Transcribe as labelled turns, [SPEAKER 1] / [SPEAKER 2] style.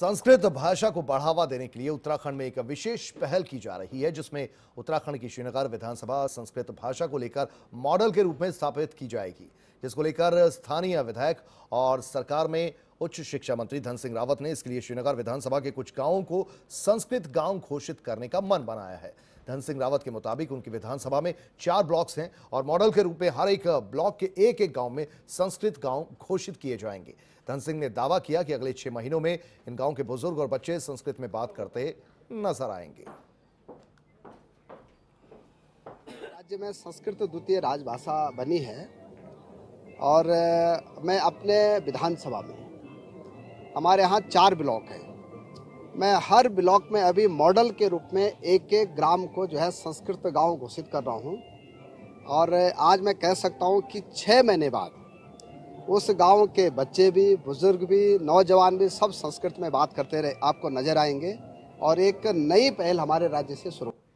[SPEAKER 1] संस्कृत भाषा को बढ़ावा देने के लिए उत्तराखंड में एक विशेष पहल की जा रही है जिसमें उत्तराखंड की श्रीनगर विधानसभा संस्कृत भाषा को लेकर मॉडल के रूप में स्थापित की जाएगी जिसको लेकर स्थानीय विधायक और सरकार में उच्च शिक्षा मंत्री धन सिंह रावत ने इसके लिए श्रीनगर विधानसभा के कुछ गांवों को संस्कृत गांव घोषित करने का मन बनाया है धन सिंह रावत के मुताबिक उनकी विधानसभा में चार ब्लॉक्स हैं और मॉडल के रूप में हर एक ब्लॉक के एक एक गांव में संस्कृत गांव घोषित किए जाएंगे धन सिंह ने दावा किया कि अगले छह महीनों में इन गाँव के बुजुर्ग और बच्चे संस्कृत में बात करते नजर आएंगे
[SPEAKER 2] राज्य में संस्कृत द्वितीय राजभाषा बनी है और मैं अपने विधानसभा में हमारे यहाँ चार ब्लॉक हैं मैं हर ब्लॉक में अभी मॉडल के रूप में एक एक ग्राम को जो है संस्कृत गांव घोषित कर रहा हूँ और आज मैं कह सकता हूँ कि छः महीने बाद उस गांव के बच्चे भी बुज़ुर्ग भी नौजवान भी सब संस्कृत में बात करते रहे आपको नज़र आएंगे और एक नई पहल हमारे राज्य से शुरू